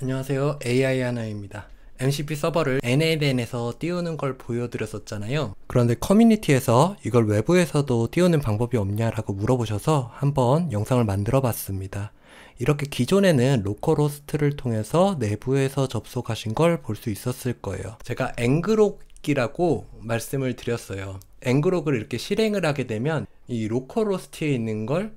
안녕하세요 AI 하나입니다 MCP 서버를 NLN에서 띄우는 걸 보여드렸었잖아요 그런데 커뮤니티에서 이걸 외부에서도 띄우는 방법이 없냐라고 물어보셔서 한번 영상을 만들어 봤습니다 이렇게 기존에는 로컬호스트를 통해서 내부에서 접속하신 걸 볼 수 있었을 거예요 제가 앵그록이라고 말씀을 드렸어요 앵그록을 이렇게 실행을 하게 되면 이 로컬호스트에 있는 걸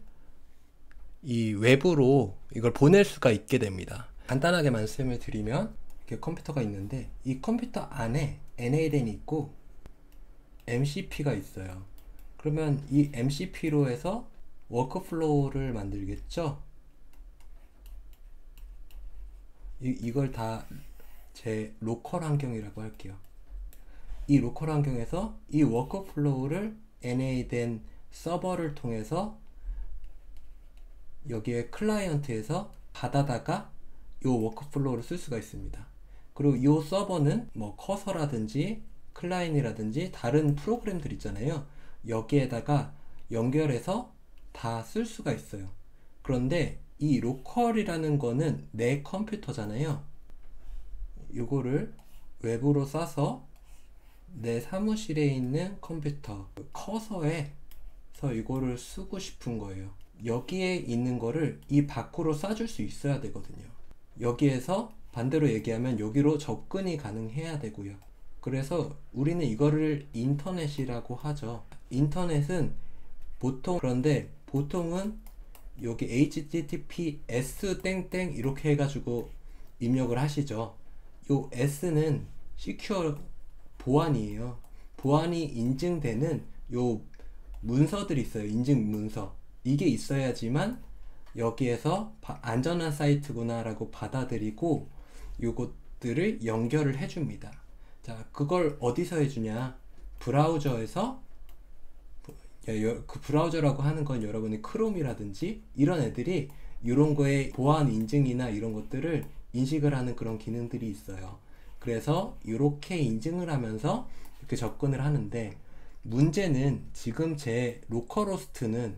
이 외부로 이걸 보낼 수가 있게 됩니다 간단하게 말씀을 드리면 이렇게 컴퓨터가 있는데 이 컴퓨터 안에 NALN이 있고 MCP가 있어요. 그러면 이 MCP로 해서 워크플로우를 만들겠죠? 이, 이걸 다 제 로컬 환경이라고 할게요. 이 로컬 환경에서 이 워크플로우를 NA된 서버를 통해서 여기에 클라이언트에서 받아다가 이 워크플로우를 쓸 수가 있습니다. 그리고 이 서버는 뭐 커서라든지 클라인이라든지 다른 프로그램들 있잖아요. 여기에다가 연결해서 다 쓸 수가 있어요. 그런데 이 로컬이라는 거는 내 컴퓨터잖아요. 이거를 외부로 싸서 내 사무실에 있는 컴퓨터 커서에서 이거를 쓰고 싶은 거예요. 여기에 있는 거를 이 밖으로 싸줄 수 있어야 되거든요. 여기에서 반대로 얘기하면 여기로 접근이 가능해야 되고요. 그래서 우리는 이거를 인터넷이라고 하죠. 인터넷은 보통 그런데 보통은 여기 https 땡땡 이렇게 해가지고 입력을 하시죠. 요 s는 secure 보안이에요. 보안이 인증되는 요 문서들이 있어요. 인증 문서. 이게 있어야지만 여기에서 안전한 사이트구나라고 받아들이고 요것들을 연결을 해줍니다. 자, 그걸 어디서 해주냐? 브라우저에서 그 브라우저라고 하는 건 여러분의 크롬이라든지 이런 애들이 이런 거에 보안 인증이나 이런 것들을 인식을 하는 그런 기능들이 있어요. 그래서 이렇게 인증을 하면서 이렇게 접근을 하는데 문제는 지금 제 로컬호스트는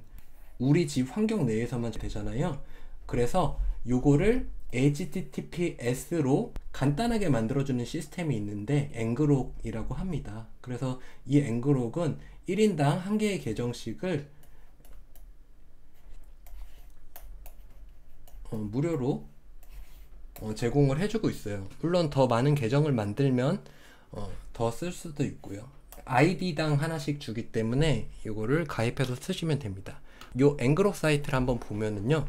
우리 집 환경 내에서만 되잖아요. 그래서 요거를 HTTPS로 간단하게 만들어주는 시스템이 있는데 앵그록이라고 합니다. 그래서 이 앵그록은 1인당 한 개의 계정씩을 어, 무료로 어, 제공을 해주고 있어요. 물론 더 많은 계정을 만들면 어, 더쓸 수도 있고요. 아이디당 하나씩 주기 때문에 이거를 가입해서 쓰시면 됩니다. 요 앵그로 사이트를 한번 보면은요.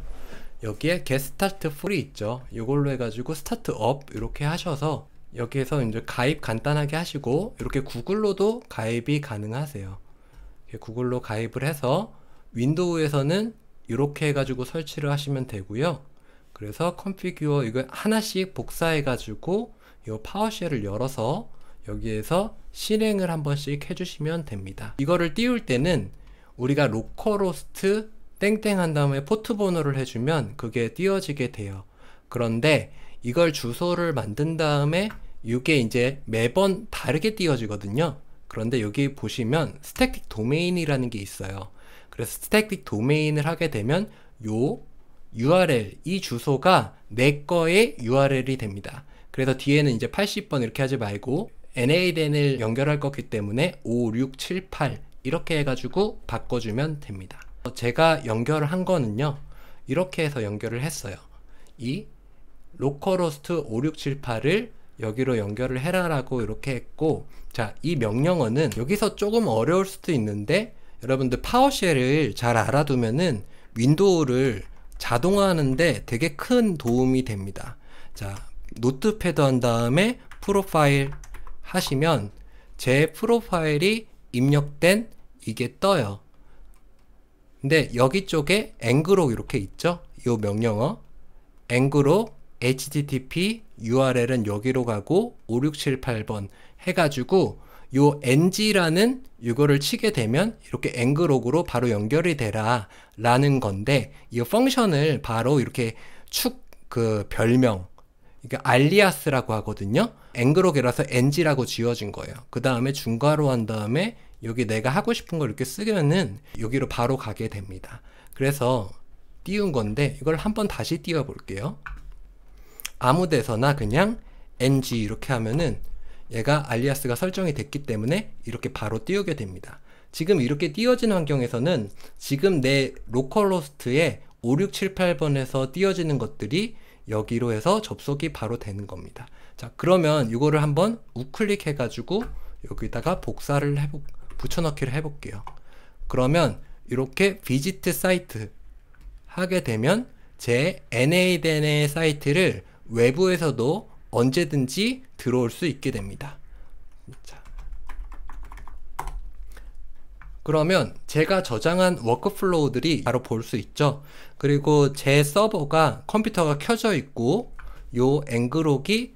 여기에 get start free 있죠. 이걸로 해가지고 스타트 업 이렇게 하셔서 여기에서 이제 가입 간단하게 하시고 이렇게 구글로도 가입이 가능하세요. 구글로 가입을 해서 윈도우에서는 이렇게 해가지고 설치를 하시면 되고요. 그래서 컨피규어 이거 하나씩 복사해가지고 이 파워쉘을 열어서 여기에서 실행을 한 번씩 해주시면 됩니다. 이거를 띄울 때는 우리가 로컬호스트 땡땡 한 다음에 포트 번호를 해주면 그게 띄워지게 돼요. 그런데 이걸 주소를 만든 다음에 이게 이제 매번 다르게 띄워지거든요. 그런데 여기 보시면 스택틱 도메인이라는 게 있어요. 그래서 스택틱 도메인을 하게 되면 요 URL 이 주소가 내 거의 URL이 됩니다. 그래서 뒤에는 이제 80번 이렇게 하지 말고 NA랜을 연결할 거기 때문에 5, 6, 7, 8 이렇게 해가지고 바꿔주면 됩니다. 제가 연결을 한 거는요. 이렇게 해서 연결을 했어요. 이 로컬호스트 5678을 여기로 연결을 해라라고 이렇게 했고 자 이 명령어는 여기서 조금 어려울 수도 있는데 여러분들 파워쉘을 잘 알아두면은 윈도우를 자동화하는데 되게 큰 도움이 됩니다. 자 노트패드 한 다음에 프로파일 하시면 제 프로파일이 입력된 이게 떠요. 근데 여기 쪽에 앵그로 이렇게 있죠? 이 명령어 앵그로 http url은 여기로 가고 5678번 해가지고 이 ng라는 이거를 치게 되면 이렇게 앵그로그로 바로 연결이 되라 라는 건데 이 펑션을 바로 이렇게 축 그 별명 이게 그러니까 알리아스라고 하거든요. 앵그로계라서 NG라고 지어진 거예요. 그 다음에 중괄호 한 다음에 여기 내가 하고 싶은 걸 이렇게 쓰면은 여기로 바로 가게 됩니다. 그래서 띄운 건데 이걸 한번 다시 띄워 볼게요. 아무 데서나 그냥 ng 이렇게 하면은 얘가 알리아스가 설정이 됐기 때문에 이렇게 바로 띄우게 됩니다. 지금 이렇게 띄워진 환경에서는 지금 내 로컬 호스트에 5678번에서 띄워지는 것들이 여기로 해서 접속이 바로 되는 겁니다. 자, 그러면 이거를 한번 우클릭 해가지고 여기다가 복사를 해보, 붙여넣기를 해볼게요. 그러면 이렇게 비지트 사이트 하게 되면 제 NADN의 사이트를 외부에서도 언제든지 들어올 수 있게 됩니다. 자, 그러면 제가 저장한 워크플로우들이 바로 볼 수 있죠. 그리고 제 서버가 컴퓨터가 켜져 있고 요 앵그록이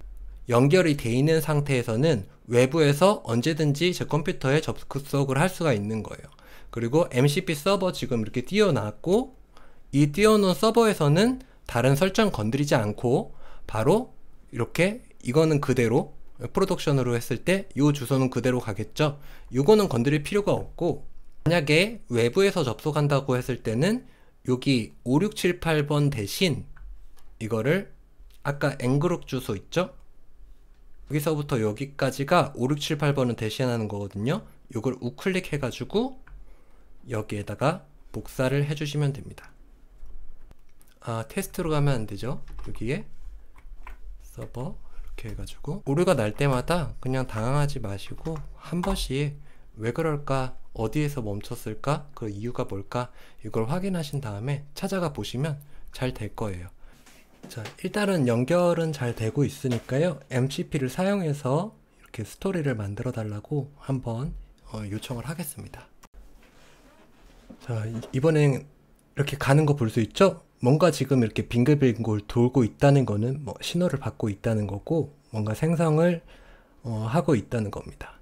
연결이 돼 있는 상태에서는 외부에서 언제든지 제 컴퓨터에 접속을 할 수가 있는 거예요. 그리고 MCP 서버 지금 이렇게 띄워놨고 이 띄워놓은 서버에서는 다른 설정 건드리지 않고 바로 이렇게 이거는 그대로 프로덕션으로 했을 때 이 주소는 그대로 가겠죠. 이거는 건드릴 필요가 없고 만약에 외부에서 접속한다고 했을 때는 여기 5678번 대신 이거를 아까 앵그룹 주소 있죠? 여기서부터 여기까지가 5 6 7 8번은 대신하는 거거든요. 이걸 우클릭 해가지고 여기에다가 복사를 해주시면 됩니다. 아 테스트로 가면 안 되죠. 여기에 서버 이렇게 해가지고 오류가 날 때마다 그냥 당황하지 마시고 한 번씩 왜 그럴까? 어디에서 멈췄을까? 그 이유가 뭘까? 이걸 확인하신 다음에 찾아가 보시면 잘 될 거예요. 자, 일단은 연결은 잘 되고 있으니까요. MCP를 사용해서 이렇게 스토리를 만들어 달라고 한번 어, 요청을 하겠습니다. 자, 이번엔 이렇게 가는 거 볼 수 있죠? 뭔가 지금 이렇게 빙글빙글 돌고 있다는 거는 뭐 신호를 받고 있다는 거고 뭔가 생성을 어, 하고 있다는 겁니다.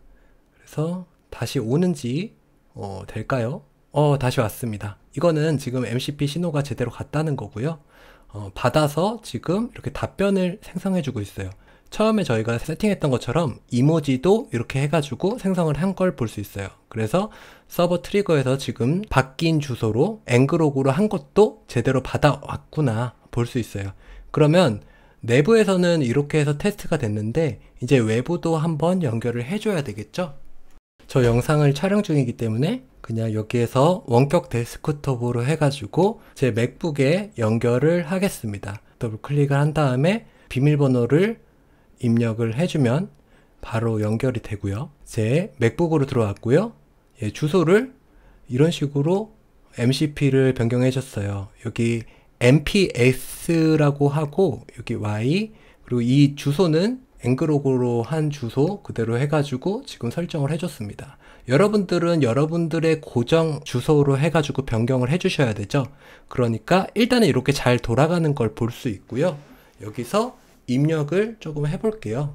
그래서 다시 오는지 어, 될까요? 어, 다시 왔습니다. 이거는 지금 MCP 신호가 제대로 갔다는 거고요. 어, 받아서 지금 이렇게 답변을 생성해주고 있어요. 처음에 저희가 세팅했던 것처럼 이모지도 이렇게 해가지고 생성을 한 걸 볼 수 있어요. 그래서 서버 트리거에서 지금 바뀐 주소로 앵그로그로 한 것도 제대로 받아왔구나 볼 수 있어요. 그러면 내부에서는 이렇게 해서 테스트가 됐는데 이제 외부도 한번 연결을 해줘야 되겠죠? 저 영상을 촬영 중이기 때문에 그냥 여기에서 원격 데스크톱으로 해가지고 제 맥북에 연결을 하겠습니다. 더블 클릭을 한 다음에 비밀번호를 입력을 해주면 바로 연결이 되고요. 제 맥북으로 들어왔고요. 예, 주소를 이런 식으로 MCP를 변경해 줬어요. 여기 MPS라고 하고 여기 Y 그리고 이 주소는 앵그로그로 한 주소 그대로 해가지고 지금 설정을 해줬습니다. 여러분들은 여러분들의 고정 주소로 해가지고 변경을 해주셔야 되죠. 그러니까 일단은 이렇게 잘 돌아가는 걸 볼 수 있고요. 여기서 입력을 조금 해볼게요.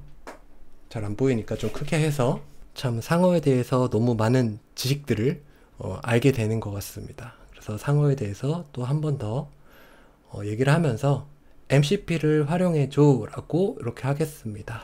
잘 안 보이니까 좀 크게 해서 참 상어에 대해서 너무 많은 지식들을 어, 알게 되는 것 같습니다. 그래서 상어에 대해서 또 한 번더 어, 얘기를 하면서 MCP를 활용해줘라고 이렇게 하겠습니다.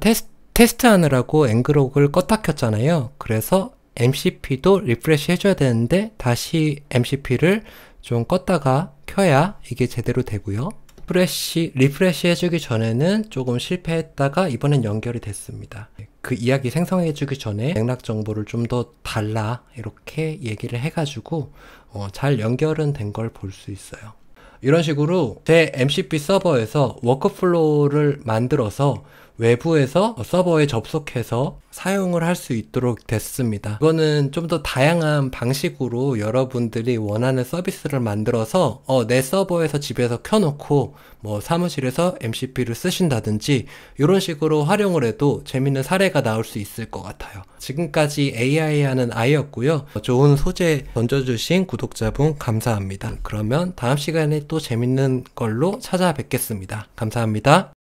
테스트, 테스트하느라고 앵그록을 껐다 켰잖아요. 그래서 MCP도 리프레시 해줘야 되는데 다시 MCP를 좀 껐다가 켜야 이게 제대로 되고요. 리프레시, 리프레시 해주기 전에는 조금 실패했다가 이번엔 연결이 됐습니다. 그 이야기 생성해주기 전에 맥락 정보를 좀 더 달라 이렇게 얘기를 해가지고 어, 잘 연결은 된 걸 볼 수 있어요. 이런 식으로 제 MCP 서버에서 워크플로우를 만들어서 외부에서 서버에 접속해서 사용을 할 수 있도록 됐습니다. 이거는 좀 더 다양한 방식으로 여러분들이 원하는 서비스를 만들어서 어, 내 서버에서 집에서 켜놓고 뭐 사무실에서 MCP를 쓰신다든지 이런 식으로 활용을 해도 재밌는 사례가 나올 수 있을 것 같아요. 지금까지 AI 하는 아이였고요. 좋은 소재 던져주신 구독자분 감사합니다. 그러면 다음 시간에 또 재밌는 걸로 찾아뵙겠습니다. 감사합니다.